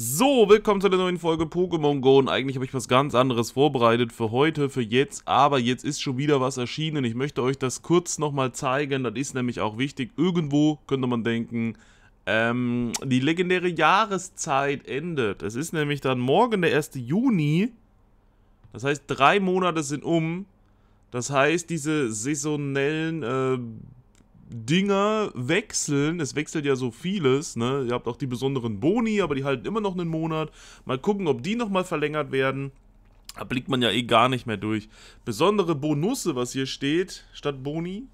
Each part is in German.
So, willkommen zu einer neuen Folge Pokémon Go und eigentlich habe ich was ganz anderes vorbereitet für heute, für jetzt, aber jetzt ist schon wieder was erschienen. Ich möchte euch das kurz nochmal zeigen, das ist nämlich auch wichtig. Irgendwo könnte man denken, ähm, die legendäre Jahreszeit endet. Es ist nämlich dann morgen der 1. Juni, das heißt drei Monate sind um. Das heißt, diese saisonellen... Äh, Dinger wechseln. Es wechselt ja so vieles. Ne? Ihr habt auch die besonderen Boni, aber die halten immer noch einen Monat. Mal gucken, ob die nochmal verlängert werden. Da blickt man ja eh gar nicht mehr durch. Besondere Bonusse, was hier steht, statt Boni.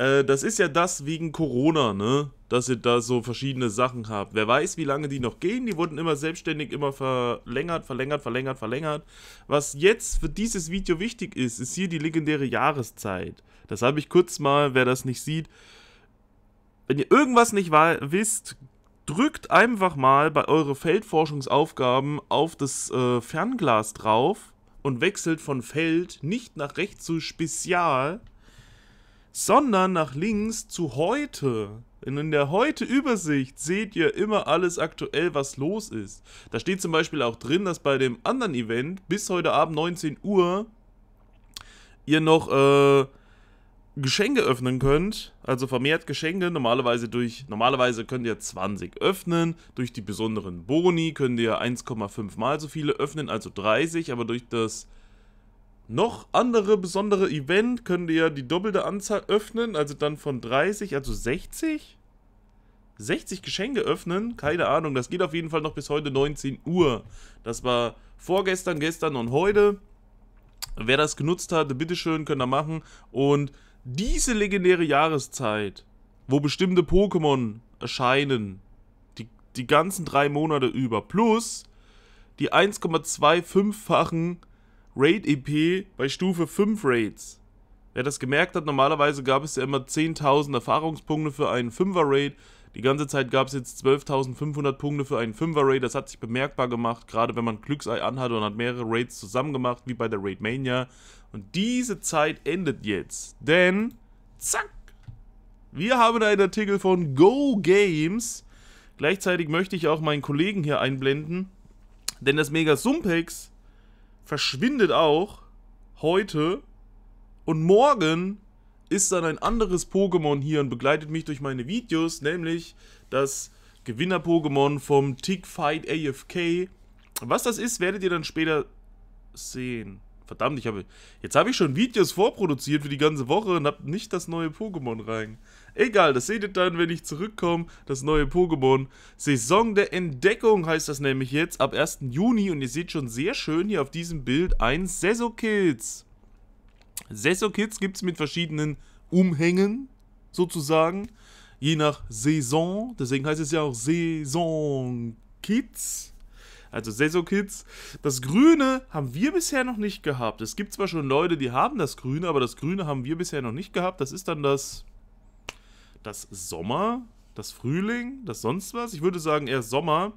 Äh, das ist ja das wegen Corona, ne? Dass ihr da so verschiedene Sachen habt. Wer weiß, wie lange die noch gehen. Die wurden immer selbstständig, immer verlängert, verlängert, verlängert, verlängert. Was jetzt für dieses Video wichtig ist, ist hier die legendäre Jahreszeit. Das habe ich kurz mal, wer das nicht sieht. Wenn ihr irgendwas nicht wisst, drückt einfach mal bei eure Feldforschungsaufgaben auf das äh, Fernglas drauf und wechselt von Feld nicht nach rechts zu Spezial, sondern nach links zu heute. Und in der Heute-Übersicht seht ihr immer alles aktuell, was los ist. Da steht zum Beispiel auch drin, dass bei dem anderen Event bis heute Abend 19 Uhr ihr noch äh, Geschenke öffnen könnt. Also vermehrt Geschenke. Normalerweise, durch, normalerweise könnt ihr 20 öffnen. Durch die besonderen Boni könnt ihr 1,5 mal so viele öffnen, also 30. Aber durch das noch andere besondere Event könnt ihr die doppelte Anzahl öffnen, also dann von 30, also 60? 60 Geschenke öffnen? Keine Ahnung, das geht auf jeden Fall noch bis heute 19 Uhr. Das war vorgestern, gestern und heute. Wer das genutzt hat, bitteschön, könnt ihr machen. Und diese legendäre Jahreszeit, wo bestimmte Pokémon erscheinen, die, die ganzen drei Monate über, plus die 1,25-fachen Raid-EP bei Stufe 5 Raids. Wer das gemerkt hat, normalerweise gab es ja immer 10.000 Erfahrungspunkte für einen 5er Raid. Die ganze Zeit gab es jetzt 12.500 Punkte für einen 5er Raid. Das hat sich bemerkbar gemacht, gerade wenn man Glücksei anhat und hat mehrere Raids zusammen gemacht, wie bei der Raid Mania. Und diese Zeit endet jetzt, denn zack! Wir haben einen Artikel von Go Games. Gleichzeitig möchte ich auch meinen Kollegen hier einblenden, denn das Mega Sumpex verschwindet auch heute und morgen ist dann ein anderes Pokémon hier und begleitet mich durch meine Videos, nämlich das Gewinner-Pokémon vom Tick Fight AFK. Was das ist, werdet ihr dann später sehen. Verdammt, ich habe. Jetzt habe ich schon Videos vorproduziert für die ganze Woche und habe nicht das neue Pokémon rein. Egal, das seht ihr dann, wenn ich zurückkomme. Das neue Pokémon. Saison der Entdeckung heißt das nämlich jetzt ab 1. Juni. Und ihr seht schon sehr schön hier auf diesem Bild ein Saisokits. Saisokits gibt es mit verschiedenen Umhängen sozusagen. Je nach Saison. Deswegen heißt es ja auch Saison Kids also Kids. Das Grüne haben wir bisher noch nicht gehabt. Es gibt zwar schon Leute, die haben das Grüne, aber das Grüne haben wir bisher noch nicht gehabt. Das ist dann das, das Sommer, das Frühling, das sonst was. Ich würde sagen eher Sommer.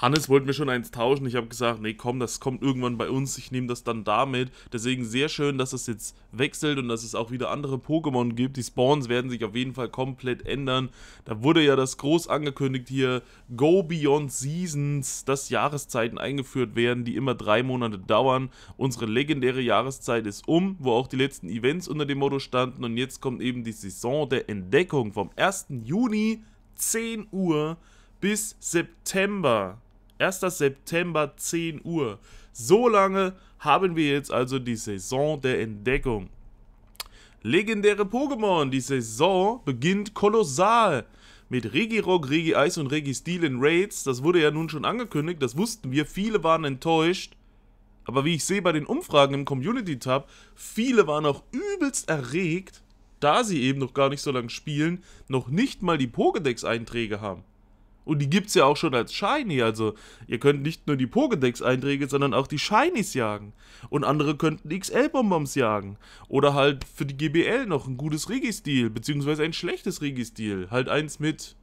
Hannes wollte mir schon eins tauschen. Ich habe gesagt, nee, komm, das kommt irgendwann bei uns. Ich nehme das dann damit. Deswegen sehr schön, dass es jetzt wechselt und dass es auch wieder andere Pokémon gibt. Die Spawns werden sich auf jeden Fall komplett ändern. Da wurde ja das groß angekündigt hier, Go Beyond Seasons, dass Jahreszeiten eingeführt werden, die immer drei Monate dauern. Unsere legendäre Jahreszeit ist um, wo auch die letzten Events unter dem Motto standen. Und jetzt kommt eben die Saison der Entdeckung vom 1. Juni, 10 Uhr. Bis September 1. September 10 Uhr. So lange haben wir jetzt also die Saison der Entdeckung. Legendäre Pokémon. Die Saison beginnt kolossal. Mit Regirock, Regi-Eis und Registeel in Raids. Das wurde ja nun schon angekündigt. Das wussten wir. Viele waren enttäuscht. Aber wie ich sehe bei den Umfragen im Community-Tab, viele waren auch übelst erregt, da sie eben noch gar nicht so lange spielen, noch nicht mal die Pokédex-Einträge haben. Und die gibt es ja auch schon als Shiny. Also, ihr könnt nicht nur die Pokédex-Einträge, sondern auch die Shinies jagen. Und andere könnten XL-Bonbons jagen. Oder halt für die GBL noch ein gutes Registil, beziehungsweise ein schlechtes Registil. Halt eins mit.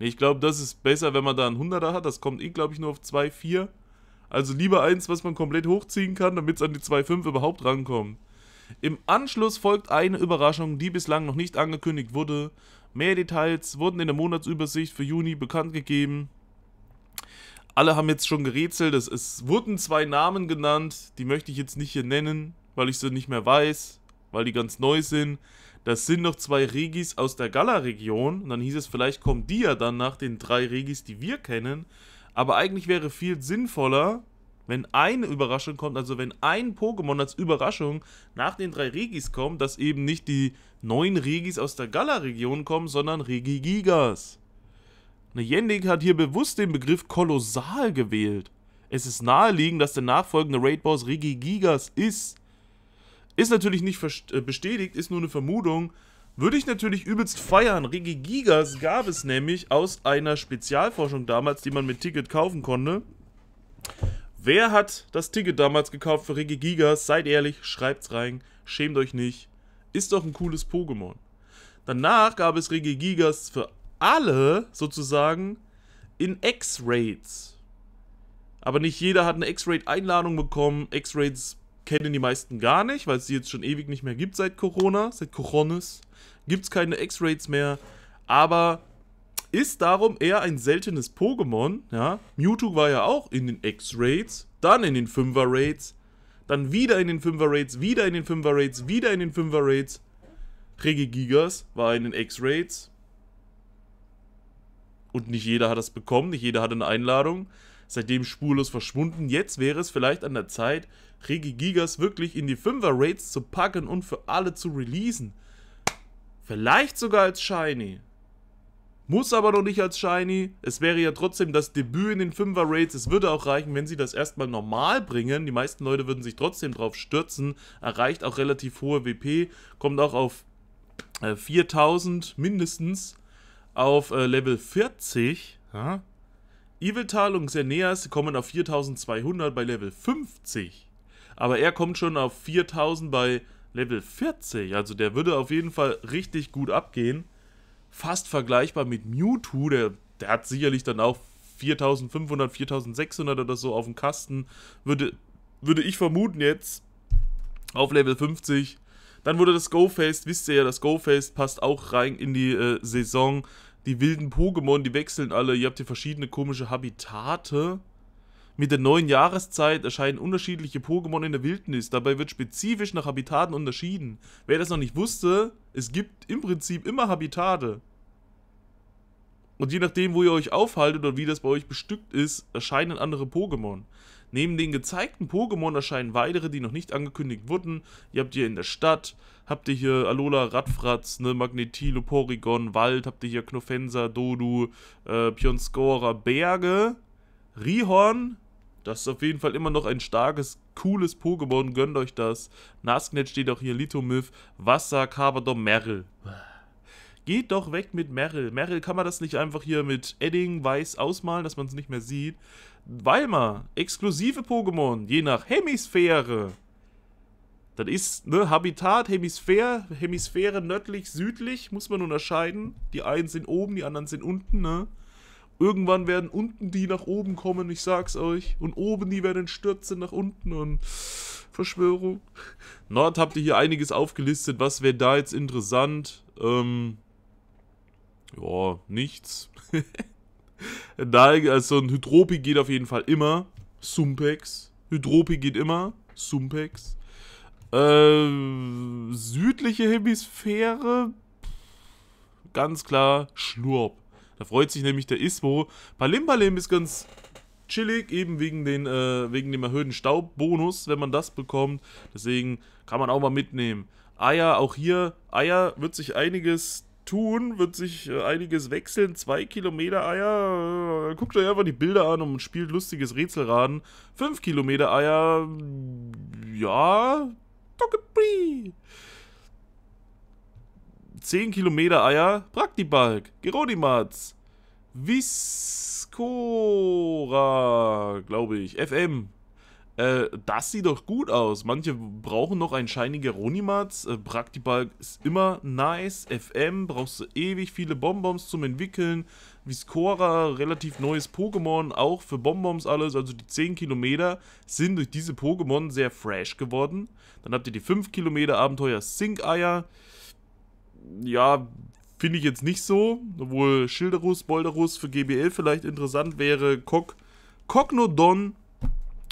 Ich glaube, das ist besser, wenn man da einen 100er hat. Das kommt eh, glaube ich, nur auf 2,4. Also lieber eins, was man komplett hochziehen kann, damit es an die 2,5 überhaupt rankommt. Im Anschluss folgt eine Überraschung, die bislang noch nicht angekündigt wurde. Mehr Details wurden in der Monatsübersicht für Juni bekannt gegeben. Alle haben jetzt schon gerätselt. Es, es wurden zwei Namen genannt. Die möchte ich jetzt nicht hier nennen, weil ich sie nicht mehr weiß, weil die ganz neu sind. Das sind noch zwei Regis aus der Gala-Region. Und dann hieß es, vielleicht kommen die ja dann nach den drei Regis, die wir kennen. Aber eigentlich wäre viel sinnvoller, wenn eine Überraschung kommt, also wenn ein Pokémon als Überraschung nach den drei Regis kommt, dass eben nicht die neun Regis aus der Gala-Region kommen, sondern Regigigas. Ne, Yendik hat hier bewusst den Begriff kolossal gewählt. Es ist naheliegend, dass der nachfolgende Raid-Boss Regigigas ist. Ist natürlich nicht äh, bestätigt, ist nur eine Vermutung, würde ich natürlich übelst feiern. Regigigas gab es nämlich aus einer Spezialforschung damals, die man mit Ticket kaufen konnte. Wer hat das Ticket damals gekauft für Rigi Gigas? Seid ehrlich, schreibt's rein, schämt euch nicht. Ist doch ein cooles Pokémon. Danach gab es Rigi Gigas für alle sozusagen in X-Raids. Aber nicht jeder hat eine X-Raid-Einladung bekommen. X-Raids kennen die meisten gar nicht, weil es sie jetzt schon ewig nicht mehr gibt seit Corona, seit Coronis. Gibt es keine X-Raids mehr. Aber ist darum eher ein seltenes Pokémon. Ja? Mewtwo war ja auch in den X-Raids, dann in den 5er-Raids, dann wieder in den 5er-Raids, wieder in den 5er-Raids, wieder in den 5er-Raids. Regigigas war in den X-Raids. Und nicht jeder hat das bekommen, nicht jeder hatte eine Einladung. Seitdem spurlos verschwunden. Jetzt wäre es vielleicht an der Zeit, Regigigas wirklich in die 5er-Raids zu packen und für alle zu releasen. Vielleicht sogar als Shiny. Muss aber noch nicht als Shiny. Es wäre ja trotzdem das Debüt in den 5er Raids. Es würde auch reichen, wenn sie das erstmal normal bringen. Die meisten Leute würden sich trotzdem drauf stürzen. Erreicht auch relativ hohe WP. Kommt auch auf 4000 äh, mindestens. Auf äh, Level 40. Ja. Eviltal und Xeneas kommen auf 4200 bei Level 50. Aber er kommt schon auf 4000 bei Level 40. Also der würde auf jeden Fall richtig gut abgehen fast vergleichbar mit Mewtwo. Der, der hat sicherlich dann auch 4500, 4600 oder so auf dem Kasten. Würde, würde ich vermuten jetzt auf Level 50. Dann wurde das Go-Fest, wisst ihr ja, das Go-Fest passt auch rein in die äh, Saison. Die wilden Pokémon, die wechseln alle. Ihr habt hier verschiedene komische Habitate. Mit der neuen Jahreszeit erscheinen unterschiedliche Pokémon in der Wildnis. Dabei wird spezifisch nach Habitaten unterschieden. Wer das noch nicht wusste, es gibt im Prinzip immer Habitate. Und je nachdem, wo ihr euch aufhaltet oder wie das bei euch bestückt ist, erscheinen andere Pokémon. Neben den gezeigten Pokémon erscheinen weitere, die noch nicht angekündigt wurden. Ihr habt hier in der Stadt, habt ihr hier Alola, Radfratz, ne, Magnetilo, Porygon, Wald, habt ihr hier Knofensa, Dodu, äh, Pionscora, Berge, Rihorn, das ist auf jeden Fall immer noch ein starkes, cooles Pokémon. Gönnt euch das. Nasknet steht auch hier. Lithomyth, Wasser, Carbador, Merrill. Geht doch weg mit Merrill. Merrill kann man das nicht einfach hier mit Edding weiß ausmalen, dass man es nicht mehr sieht. Weimar, exklusive Pokémon, je nach Hemisphäre. Das ist, ne, Habitat, Hemisphäre, Hemisphäre nördlich, südlich, muss man unterscheiden. Die einen sind oben, die anderen sind unten, ne. Irgendwann werden unten die nach oben kommen, ich sag's euch. Und oben die werden stürzen nach unten und Verschwörung. Nord habt ihr hier einiges aufgelistet. Was wäre da jetzt interessant? Ähm, ja, nichts. da, also ein Hydropi geht auf jeden Fall immer. Sumpex. Hydropi geht immer. Sumpex. Äh, südliche Hemisphäre. Ganz klar, Schlurp. Da freut sich nämlich der Iswo. Palimbalim ist ganz chillig, eben wegen, den, äh, wegen dem erhöhten Staubbonus, wenn man das bekommt. Deswegen kann man auch mal mitnehmen. Eier, auch hier, Eier wird sich einiges tun, wird sich äh, einiges wechseln. Zwei Kilometer Eier, äh, guckt euch einfach die Bilder an und spielt lustiges Rätselraten. Fünf Kilometer Eier, ja, Doggepri. 10 Kilometer Eier, Praktibalk, Gerodimatz, Viscora, glaube ich, FM. Äh, das sieht doch gut aus. Manche brauchen noch einen Shiny Geronimatz. Äh, Praktibalk ist immer nice. FM brauchst du ewig viele Bonbons zum Entwickeln. Viscora, relativ neues Pokémon, auch für Bonbons alles. Also die 10 Kilometer sind durch diese Pokémon sehr fresh geworden. Dann habt ihr die 5 Kilometer Abenteuer Sink-Eier ja, finde ich jetzt nicht so. Obwohl Schilderus, Bolderus für GBL vielleicht interessant wäre. Kok Kognodon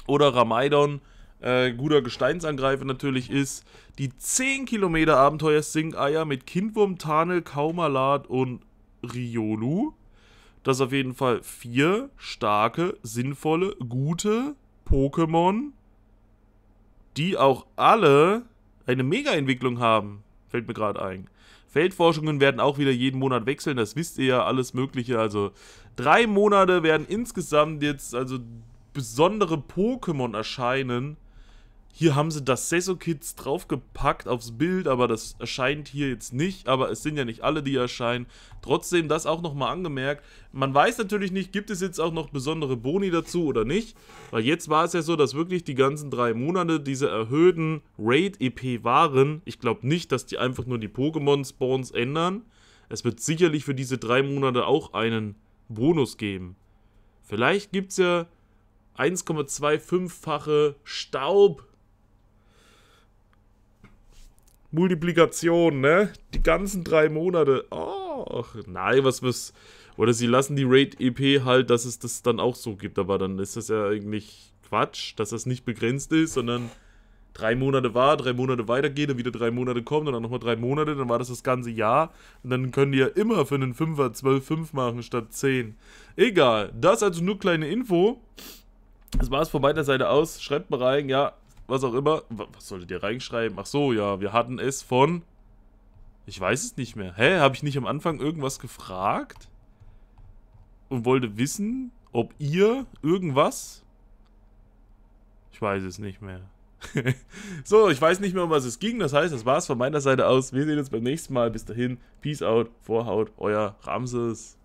oder Ramaidon. Äh, guter Gesteinsangreifer natürlich ist. Die 10 Kilometer Abenteuer Sing-Eier mit Kindwurm, Tarnel, Kaumalat und Riolu. Das auf jeden Fall vier starke, sinnvolle, gute Pokémon, die auch alle eine Mega-Entwicklung haben. Fällt mir gerade ein. Feldforschungen werden auch wieder jeden Monat wechseln, das wisst ihr ja, alles mögliche. Also drei Monate werden insgesamt jetzt also besondere Pokémon erscheinen. Hier haben sie das Sesso-Kids draufgepackt aufs Bild, aber das erscheint hier jetzt nicht. Aber es sind ja nicht alle, die erscheinen. Trotzdem, das auch nochmal angemerkt. Man weiß natürlich nicht, gibt es jetzt auch noch besondere Boni dazu oder nicht. Weil jetzt war es ja so, dass wirklich die ganzen drei Monate diese erhöhten Raid-EP waren. Ich glaube nicht, dass die einfach nur die Pokémon-Spawns ändern. Es wird sicherlich für diese drei Monate auch einen Bonus geben. Vielleicht gibt es ja 1,25-fache Staub Multiplikation, ne? Die ganzen drei Monate. Oh, nein, was was. Oder sie lassen die Raid-EP halt, dass es das dann auch so gibt, aber dann ist das ja eigentlich Quatsch, dass das nicht begrenzt ist, sondern drei Monate war, drei Monate weitergehen, dann wieder drei Monate kommen, und dann nochmal drei Monate, dann war das das ganze Jahr. Und dann können die ja immer für einen Fünfer 12, 5 machen statt 10. Egal, das also nur kleine Info. Das war es von meiner Seite aus. Schreibt mal rein, ja, was auch immer. Was solltet ihr reinschreiben? Ach so, ja, wir hatten es von... Ich weiß es nicht mehr. Hä, habe ich nicht am Anfang irgendwas gefragt? Und wollte wissen, ob ihr irgendwas... Ich weiß es nicht mehr. so, ich weiß nicht mehr, um was es ging. Das heißt, das war es von meiner Seite aus. Wir sehen uns beim nächsten Mal. Bis dahin, Peace out, Vorhaut, euer Ramses.